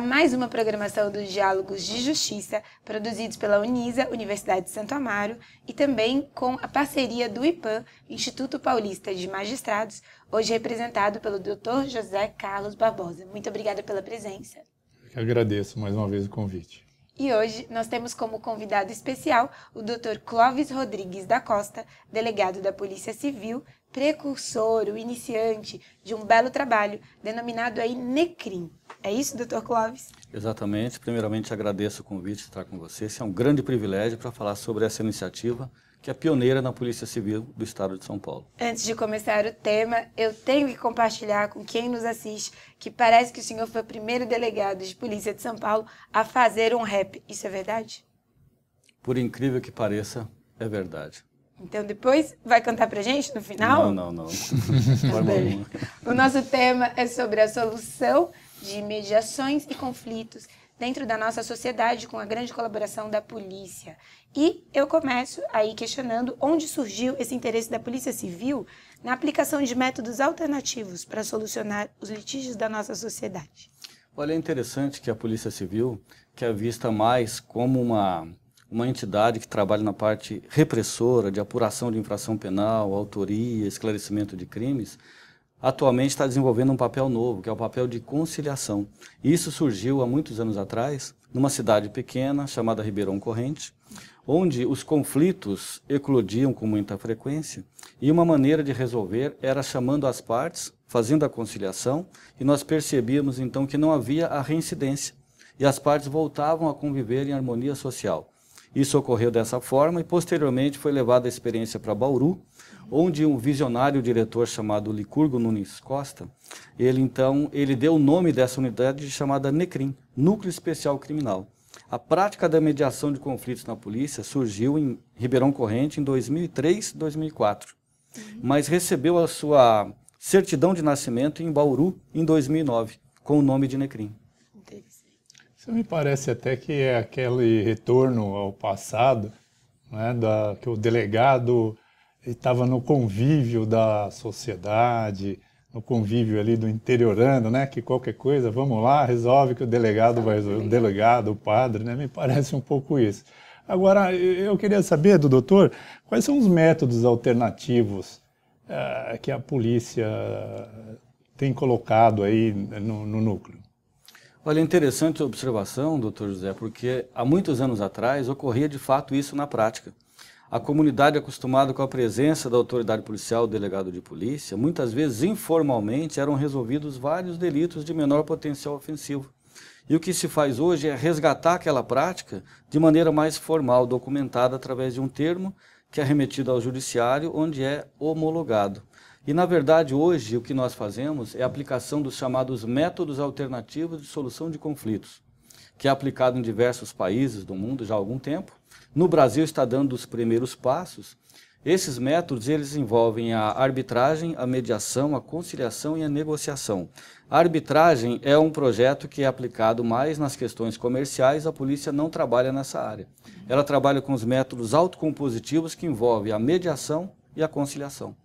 mais uma programação dos Diálogos de Justiça, produzidos pela Unisa, Universidade de Santo Amaro, e também com a parceria do IPAM, Instituto Paulista de Magistrados, hoje representado pelo Dr. José Carlos Barbosa. Muito obrigada pela presença. Eu agradeço mais uma vez o convite. E hoje nós temos como convidado especial o Dr. Clóvis Rodrigues da Costa, delegado da Polícia Civil, precursor, o iniciante de um belo trabalho denominado aí NECRIM, é isso, doutor Clóvis? Exatamente. Primeiramente, agradeço o convite de estar com você. Esse é um grande privilégio para falar sobre essa iniciativa que é pioneira na Polícia Civil do Estado de São Paulo. Antes de começar o tema, eu tenho que compartilhar com quem nos assiste que parece que o senhor foi o primeiro delegado de Polícia de São Paulo a fazer um rap. Isso é verdade? Por incrível que pareça, é verdade. Então depois vai cantar pra gente no final? Não, não, não. o nosso tema é sobre a solução de mediações e conflitos dentro da nossa sociedade com a grande colaboração da polícia. E eu começo aí questionando onde surgiu esse interesse da Polícia Civil na aplicação de métodos alternativos para solucionar os litígios da nossa sociedade. Olha, é interessante que a Polícia Civil, que é vista mais como uma, uma entidade que trabalha na parte repressora, de apuração de infração penal, autoria, esclarecimento de crimes, atualmente está desenvolvendo um papel novo, que é o papel de conciliação. Isso surgiu há muitos anos atrás, numa cidade pequena chamada Ribeirão Corrente, onde os conflitos eclodiam com muita frequência e uma maneira de resolver era chamando as partes, fazendo a conciliação, e nós percebíamos então que não havia a reincidência e as partes voltavam a conviver em harmonia social. Isso ocorreu dessa forma e, posteriormente, foi levada a experiência para Bauru, onde um visionário diretor chamado Licurgo Nunes Costa, ele então, ele deu o nome dessa unidade chamada NECRIM, Núcleo Especial Criminal. A prática da mediação de conflitos na polícia surgiu em Ribeirão Corrente em 2003, 2004, uhum. mas recebeu a sua certidão de nascimento em Bauru em 2009, com o nome de NECRIM. Isso me parece até que é aquele retorno ao passado, né, da, que o delegado estava no convívio da sociedade, no convívio ali do interiorando, né, que qualquer coisa, vamos lá, resolve que o delegado vai resolver, o delegado, o padre, né, me parece um pouco isso. Agora, eu queria saber do doutor, quais são os métodos alternativos uh, que a polícia tem colocado aí no, no núcleo? Olha, é interessante a observação, doutor José, porque há muitos anos atrás ocorria de fato isso na prática. A comunidade acostumada com a presença da autoridade policial, delegado de polícia, muitas vezes informalmente eram resolvidos vários delitos de menor potencial ofensivo. E o que se faz hoje é resgatar aquela prática de maneira mais formal, documentada através de um termo que é remetido ao judiciário, onde é homologado. E, na verdade, hoje o que nós fazemos é a aplicação dos chamados métodos alternativos de solução de conflitos, que é aplicado em diversos países do mundo já há algum tempo. No Brasil está dando os primeiros passos. Esses métodos eles envolvem a arbitragem, a mediação, a conciliação e a negociação. A arbitragem é um projeto que é aplicado mais nas questões comerciais, a polícia não trabalha nessa área. Ela trabalha com os métodos autocompositivos que envolvem a mediação e a conciliação.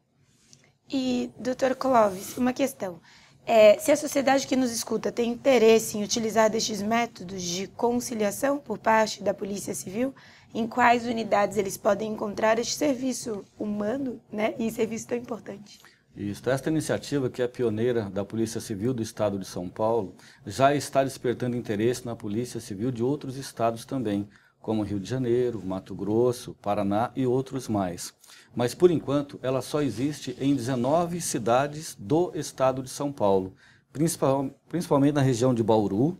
E, doutor Clóvis, uma questão. É, se a sociedade que nos escuta tem interesse em utilizar destes métodos de conciliação por parte da Polícia Civil, em quais unidades eles podem encontrar este serviço humano né, e serviço tão importante? Isso. Esta iniciativa, que é pioneira da Polícia Civil do Estado de São Paulo, já está despertando interesse na Polícia Civil de outros estados também como Rio de Janeiro, Mato Grosso, Paraná e outros mais. Mas, por enquanto, ela só existe em 19 cidades do estado de São Paulo, principalmente na região de Bauru,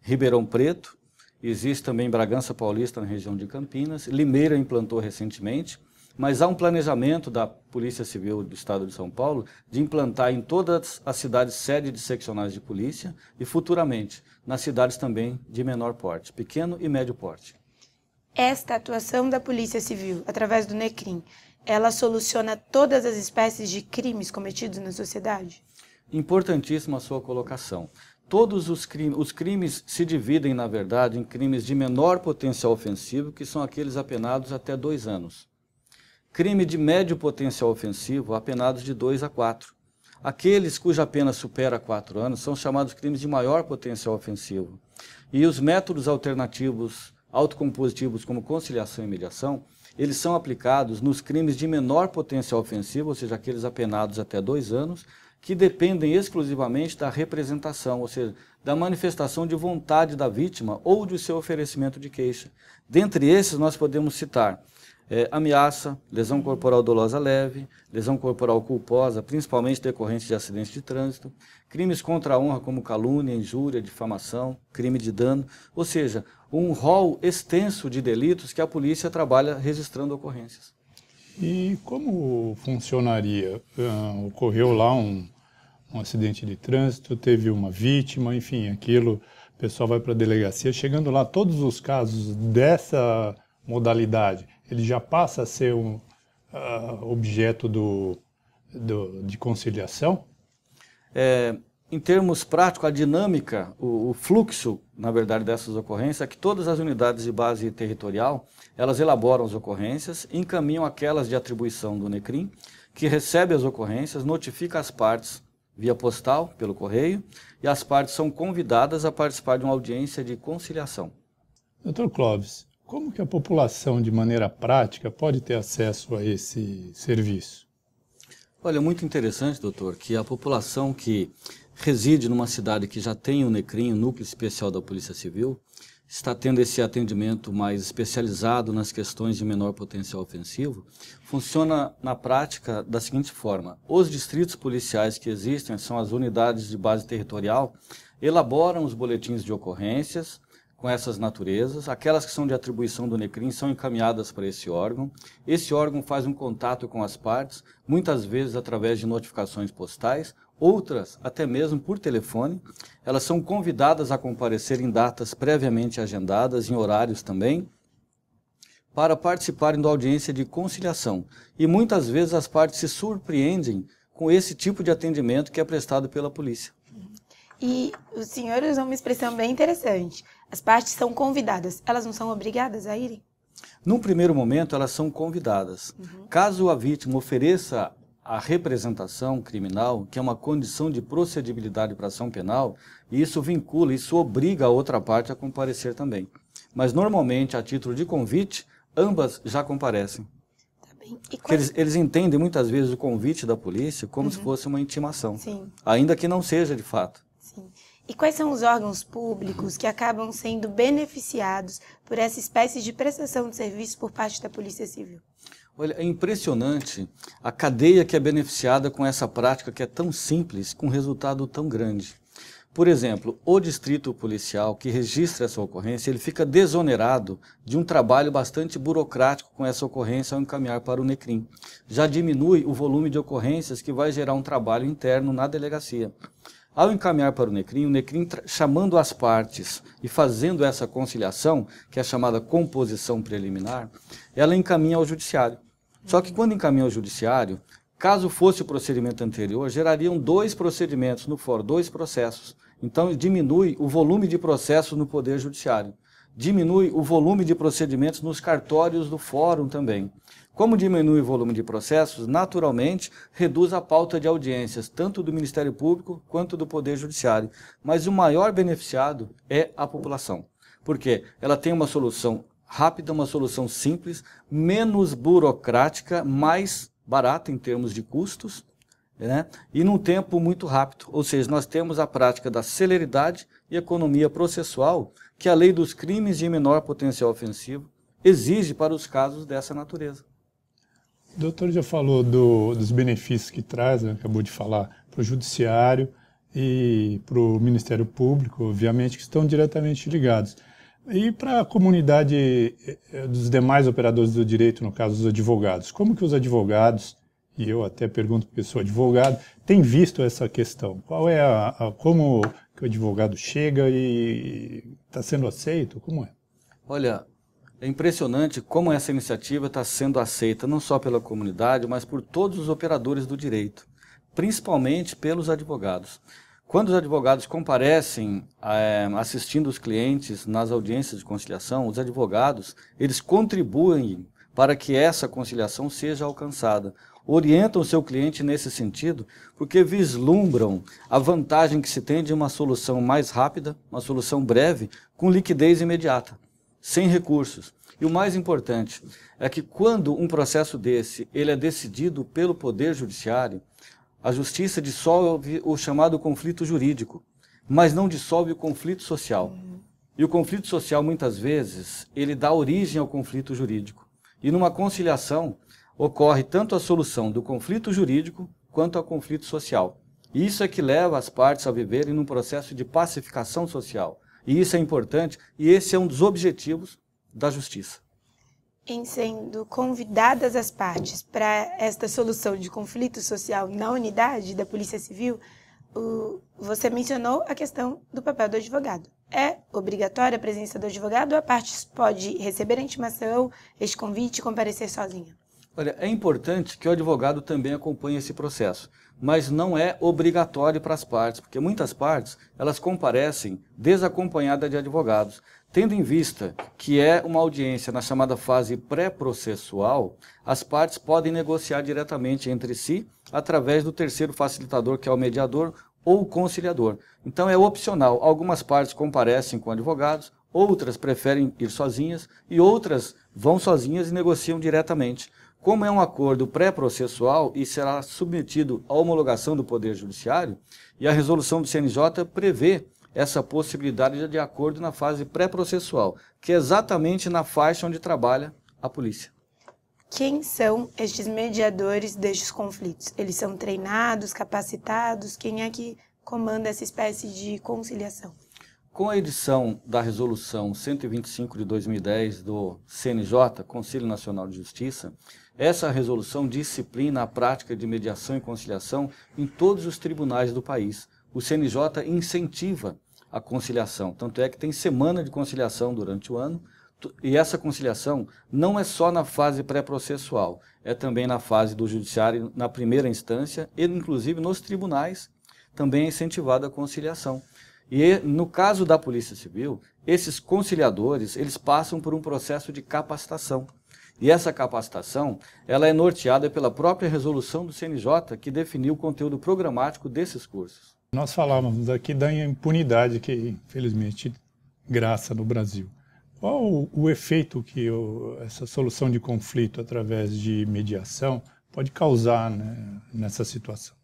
Ribeirão Preto, existe também Bragança Paulista na região de Campinas, Limeira implantou recentemente, mas há um planejamento da Polícia Civil do Estado de São Paulo de implantar em todas as cidades sede de seccionais de polícia e futuramente nas cidades também de menor porte, pequeno e médio porte. Esta atuação da Polícia Civil, através do NECRIM, ela soluciona todas as espécies de crimes cometidos na sociedade? Importantíssima a sua colocação. Todos os crimes, os crimes se dividem, na verdade, em crimes de menor potencial ofensivo, que são aqueles apenados até dois anos. Crime de médio potencial ofensivo, apenados de dois a quatro. Aqueles cuja pena supera quatro anos são chamados crimes de maior potencial ofensivo. E os métodos alternativos autocompositivos como conciliação e mediação, eles são aplicados nos crimes de menor potencial ofensivo, ou seja, aqueles apenados até dois anos, que dependem exclusivamente da representação, ou seja, da manifestação de vontade da vítima ou do seu oferecimento de queixa. Dentre esses, nós podemos citar é, ameaça, lesão corporal dolosa leve, lesão corporal culposa, principalmente decorrente de acidentes de trânsito, crimes contra a honra como calúnia, injúria, difamação, crime de dano, ou seja, um rol extenso de delitos que a polícia trabalha registrando ocorrências. E como funcionaria? Uh, ocorreu lá um, um acidente de trânsito, teve uma vítima, enfim, aquilo, o pessoal vai para a delegacia. Chegando lá, todos os casos dessa modalidade ele já passa a ser um uh, objeto do, do, de conciliação? É, em termos práticos, a dinâmica, o, o, fluxo, na verdade, dessas ocorrências é que todas as unidades de base territorial, elas elaboram as ocorrências, encaminham aquelas de atribuição do NECRIM, que recebe as ocorrências, notifica as partes via postal, pelo correio, e as partes são convidadas a participar de uma audiência de conciliação. Doutor Clóvis, como que a população, de maneira prática, pode ter acesso a esse serviço? Olha, é muito interessante, doutor, que a população que reside numa cidade que já tem o NECRIM, o Núcleo Especial da Polícia Civil, está tendo esse atendimento mais especializado nas questões de menor potencial ofensivo, funciona na prática da seguinte forma: os distritos policiais que existem são as unidades de base territorial, elaboram os boletins de ocorrências, com essas naturezas. Aquelas que são de atribuição do NECRIM são encaminhadas para esse órgão. Esse órgão faz um contato com as partes, muitas vezes através de notificações postais, outras até mesmo por telefone. Elas são convidadas a comparecer em datas previamente agendadas, em horários também, para participarem da audiência de conciliação. E muitas vezes as partes se surpreendem com esse tipo de atendimento que é prestado pela polícia. E o senhor usou uma expressão bem interessante as partes são convidadas, elas não são obrigadas a irem? Num primeiro momento, elas são convidadas. Uhum. Caso a vítima ofereça a representação criminal, que é uma condição de procedibilidade para ação penal, isso vincula, isso obriga a outra parte a comparecer também. Mas normalmente, a título de convite, ambas já comparecem. Tá bem. E eles, eles, entendem muitas vezes o convite da polícia como uhum. se fosse uma intimação, Sim. ainda que não seja de fato. E quais são os órgãos públicos que acabam sendo beneficiados por essa espécie de prestação de serviço por parte da Polícia Civil? Olha, é impressionante a cadeia que é beneficiada com essa prática que é tão simples, com resultado tão grande. Por exemplo, o distrito policial que registra essa ocorrência, ele fica desonerado de um trabalho bastante burocrático com essa ocorrência ao encaminhar para o NECRIM. Já diminui o volume de ocorrências que vai gerar um trabalho interno na delegacia. Ao encaminhar para o Necrim, o Necrim chamando as partes e fazendo essa conciliação, que é chamada composição preliminar, ela encaminha ao judiciário. Só que quando encaminha ao judiciário, caso fosse o procedimento anterior, gerariam dois procedimentos no foro, dois processos. Então diminui o volume de processos no Poder Judiciário diminui o volume de procedimentos nos cartórios do fórum também. Como diminui o volume de processos, naturalmente reduz a pauta de audiências, tanto do Ministério Público quanto do Poder Judiciário. Mas o maior beneficiado é a população, porque ela tem uma solução rápida, uma solução simples, menos burocrática, mais barata em termos de custos. Né? E num tempo muito rápido, ou seja, nós temos a prática da celeridade e economia processual que a lei dos crimes de menor potencial ofensivo exige para os casos dessa natureza. O doutor já falou do, dos benefícios que traz, né, acabou de falar, para o judiciário e para o Ministério Público, obviamente, que estão diretamente ligados. E para a comunidade eh, eh, dos demais operadores do direito, no caso dos advogados, como que os advogados, e eu até pergunto porque sou advogado, têm visto essa questão? Qual é a, a como que o advogado chega e está sendo aceito? Como é? Olha, é impressionante como essa iniciativa está sendo aceita não só pela comunidade, mas por todos os operadores do direito, principalmente pelos advogados. Quando os advogados comparecem é, assistindo os clientes nas audiências de conciliação, os advogados eles contribuem para que essa conciliação seja alcançada orientam o seu cliente nesse sentido, porque vislumbram a vantagem que se tem de uma solução mais rápida, uma solução breve, com liquidez imediata, sem recursos. E o mais importante é que quando um processo desse ele é decidido pelo Poder Judiciário, a justiça dissolve o chamado conflito jurídico, mas não dissolve o conflito social. E o conflito social, muitas vezes, ele dá origem ao conflito jurídico. E numa conciliação, ocorre tanto a solução do conflito jurídico quanto ao conflito social. Isso é que leva as partes a viverem num processo de pacificação social. E isso é importante e esse é um dos objetivos da justiça. Em sendo convidadas as partes para esta solução de conflito social na unidade da Polícia Civil, o, você mencionou a questão do papel do advogado. É obrigatória a presença do advogado ou a parte pode receber a intimação, este convite e comparecer sozinha? Olha, é importante que o advogado também acompanhe esse processo, mas não é obrigatório para as partes, porque muitas partes elas comparecem desacompanhadas de advogados. Tendo em vista que é uma audiência na chamada fase pré-processual, as partes podem negociar diretamente entre si através do terceiro facilitador, que é o mediador ou conciliador. Então é opcional. Algumas partes comparecem com advogados, outras preferem ir sozinhas e outras vão sozinhas e negociam diretamente. Como é um acordo pré-processual e será submetido à homologação do Poder Judiciário, e a resolução do CNJ prevê essa possibilidade de acordo na fase pré-processual, que é exatamente na faixa onde trabalha a polícia. Quem são estes mediadores destes conflitos? Eles são treinados, capacitados? Quem é que comanda essa espécie de conciliação? Com a edição da Resolução 125 de 2010 do CNJ, Conselho Nacional de Justiça, essa resolução disciplina a prática de mediação e conciliação em todos os tribunais do país. O CNJ incentiva a conciliação, tanto é que tem semana de conciliação durante o ano, e essa conciliação não é só na fase pré-processual, é também na fase do judiciário, na primeira instância, e inclusive nos tribunais também é incentivada a conciliação. E no caso da Polícia Civil, esses conciliadores, eles passam por um processo de capacitação. E essa capacitação, ela é norteada pela própria resolução do CNJ, que definiu o conteúdo programático desses cursos. Nós falávamos aqui da impunidade que, infelizmente, graça no Brasil. Qual o, o efeito que o, essa solução de conflito através de mediação pode causar né, nessa situação?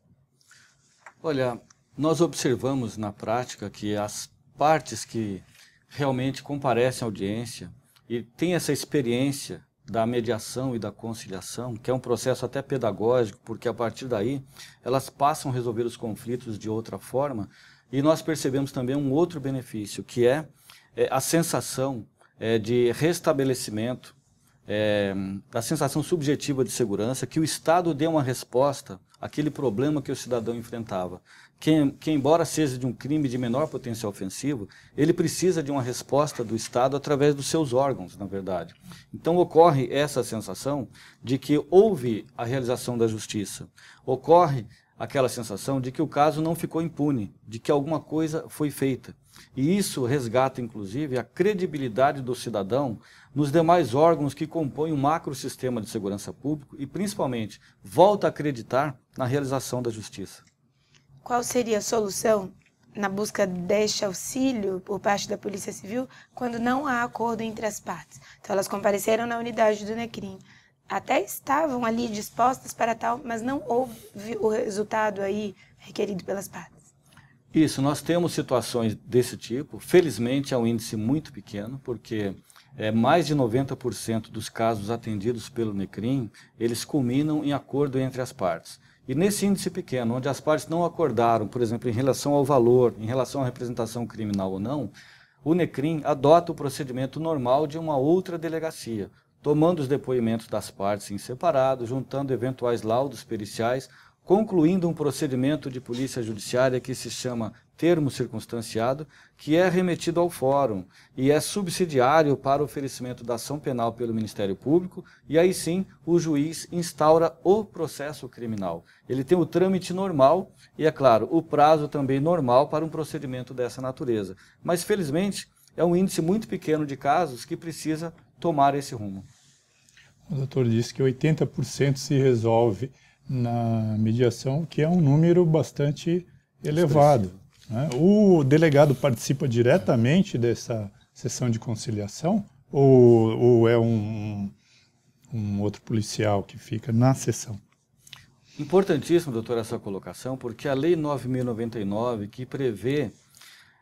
Olha, nós observamos na prática que as partes que realmente comparecem à audiência e têm essa experiência da mediação e da conciliação, que é um processo até pedagógico, porque a partir daí elas passam a resolver os conflitos de outra forma, e nós percebemos também um outro benefício, que é, é a sensação é, de restabelecimento é, da sensação subjetiva de segurança, que o Estado dê uma resposta àquele problema que o cidadão enfrentava. Que, que, embora seja de um crime de menor potencial ofensivo, ele precisa de uma resposta do Estado através dos seus órgãos, na verdade. Então ocorre essa sensação de que houve a realização da justiça, ocorre aquela sensação de que o caso não ficou impune, de que alguma coisa foi feita. E isso resgata, inclusive, a credibilidade do cidadão nos demais órgãos que compõem o macro sistema de segurança pública e, principalmente, volta a acreditar na realização da justiça. Qual seria a solução na busca deste auxílio por parte da Polícia Civil quando não há acordo entre as partes? Então, elas compareceram na unidade do NECRIM até estavam ali dispostas para tal, mas não houve o resultado aí requerido pelas partes. Isso, nós temos situações desse tipo. Felizmente é um índice muito pequeno, porque é, mais de 90% dos casos atendidos pelo NECRIM, eles culminam em acordo entre as partes. E nesse índice pequeno, onde as partes não acordaram, por exemplo, em relação ao valor, em relação à representação criminal ou não, o NECRIM adota o procedimento normal de uma outra delegacia, tomando os depoimentos das partes em separado, juntando eventuais laudos periciais, concluindo um procedimento de polícia judiciária que se chama termo circunstanciado, que é remetido ao fórum e é subsidiário para o oferecimento da ação penal pelo Ministério Público, e aí sim o juiz instaura o processo criminal. Ele tem o trâmite normal e, é claro, o prazo também normal para um procedimento dessa natureza. Mas, felizmente, é um índice muito pequeno de casos que precisa tomar esse rumo? O doutor disse que 80% se resolve na mediação, que é um número bastante elevado. Né? O delegado participa diretamente dessa sessão de conciliação ou, ou é um, um outro policial que fica na sessão? Importantíssimo, doutor, essa colocação, porque a Lei 9.099, que prevê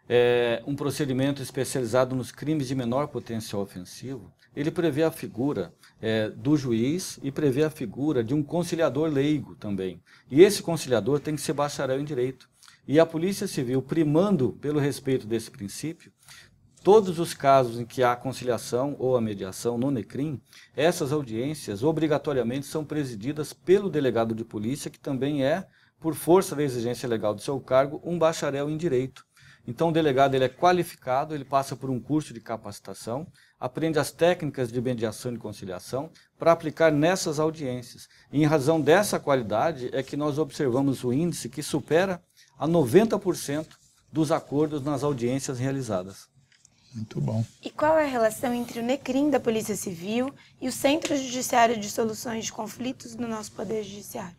é, um procedimento especializado nos crimes de menor potencial ofensivo, ele prevê a figura é, do juiz e prevê a figura de um conciliador leigo também. E esse conciliador tem que ser bacharel em direito. E a Polícia Civil, primando pelo respeito desse princípio, todos os casos em que há conciliação ou a mediação no NECRIM, essas audiências obrigatoriamente são presididas pelo delegado de polícia, que também é, por força da exigência legal do seu cargo, um bacharel em direito. Então, o delegado ele é qualificado, ele passa por um curso de capacitação, aprende as técnicas de mediação e conciliação para aplicar nessas audiências. E, em razão dessa qualidade, é que nós observamos o índice que supera a 90% dos acordos nas audiências realizadas. Muito bom. E qual é a relação entre o NECRIM da Polícia Civil e o Centro Judiciário de Soluções de Conflitos do nosso Poder Judiciário?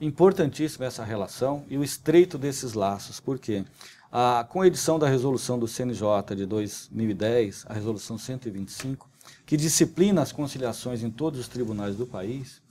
Importantíssima essa relação e o estreito desses laços, porque ah, com a edição da resolução do CNJ de 2010, a resolução 125, que disciplina as conciliações em todos os tribunais do país,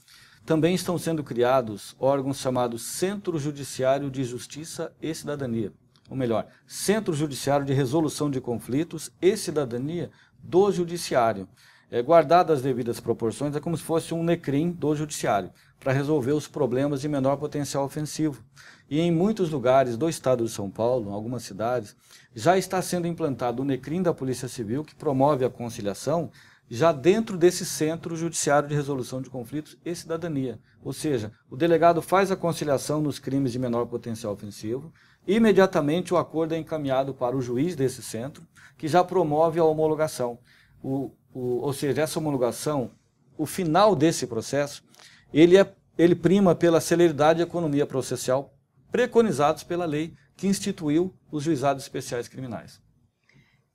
também estão sendo criados órgãos chamados Centro Judiciário de Justiça e Cidadania, ou melhor, Centro Judiciário de Resolução de Conflitos e Cidadania do Judiciário. É, guardado as devidas proporções, é como se fosse um NECRIM do Judiciário para resolver os problemas de menor potencial ofensivo. E em muitos lugares do estado de São Paulo, em algumas cidades, já está sendo implantado o NECRIM da Polícia Civil, que promove a conciliação, já dentro desse centro judiciário de resolução de conflitos e cidadania. Ou seja, o delegado faz a conciliação nos crimes de menor potencial ofensivo, imediatamente o acordo é encaminhado para o juiz desse centro, que já promove a homologação. O, o, ou seja, essa homologação, o final desse processo ele, é, ele prima pela celeridade e economia processual preconizados pela lei que instituiu os juizados especiais criminais.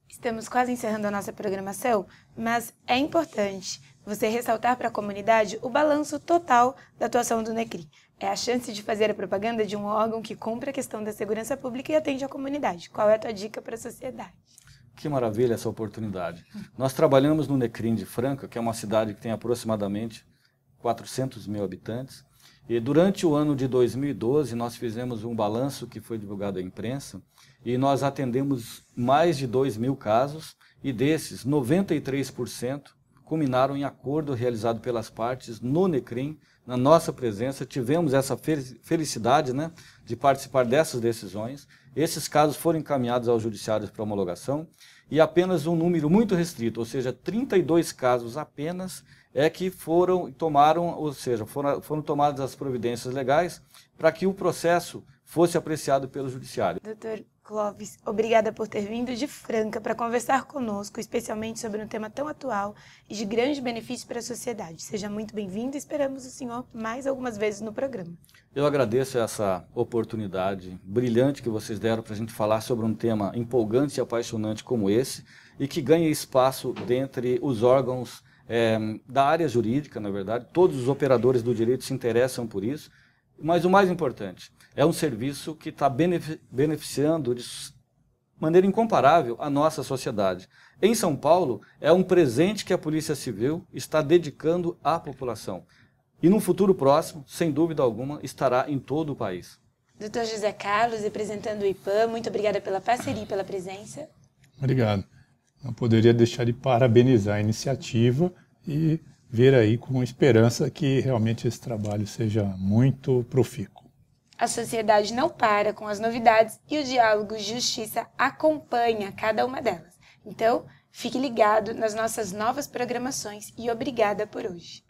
Estamos quase encerrando a nossa programação, mas é importante você ressaltar para a comunidade o balanço total da atuação do NECRI. É a chance de fazer a propaganda de um órgão que cumpre a questão da segurança pública e atende a comunidade. Qual é a tua dica para a sociedade? Que maravilha essa oportunidade. Nós trabalhamos no Necrim de Franca, que é uma cidade que tem aproximadamente 400 mil habitantes. E durante o ano de 2012, nós fizemos um balanço que foi divulgado à imprensa e nós atendemos mais de 2 mil casos e desses, 93% culminaram em acordo realizado pelas partes no NECRIM, na nossa presença. Tivemos essa felicidade né, de participar dessas decisões. Esses casos foram encaminhados ao Judiciário para homologação e apenas um número muito restrito, ou seja, 32 casos apenas é que foram tomaram, ou seja, foram, foram tomadas as providências legais para que o processo fosse apreciado pelo judiciário. Doutor Clóvis, obrigada por ter vindo de Franca para conversar conosco, especialmente sobre um tema tão atual e de grande benefício para a sociedade. Seja muito bem-vindo e esperamos o senhor mais algumas vezes no programa. Eu agradeço essa oportunidade brilhante que vocês deram para a gente falar sobre um tema empolgante e apaixonante como esse e que ganha espaço dentre os órgãos é, da área jurídica, na verdade, todos os operadores do direito se interessam por isso, mas o mais importante, é um serviço que está beneficiando de maneira incomparável a nossa sociedade. Em São Paulo, é um presente que a Polícia Civil está dedicando à população. E no futuro próximo, sem dúvida alguma, estará em todo o país. Doutor José Carlos, representando o IPAM, muito obrigada pela parceria e pela presença. Obrigado não poderia deixar de parabenizar a iniciativa e ver aí com esperança que realmente esse trabalho seja muito profícuo. A sociedade não para com as novidades e o diálogo Justiça acompanha cada uma delas. Então, fique ligado nas nossas novas programações e obrigada por hoje.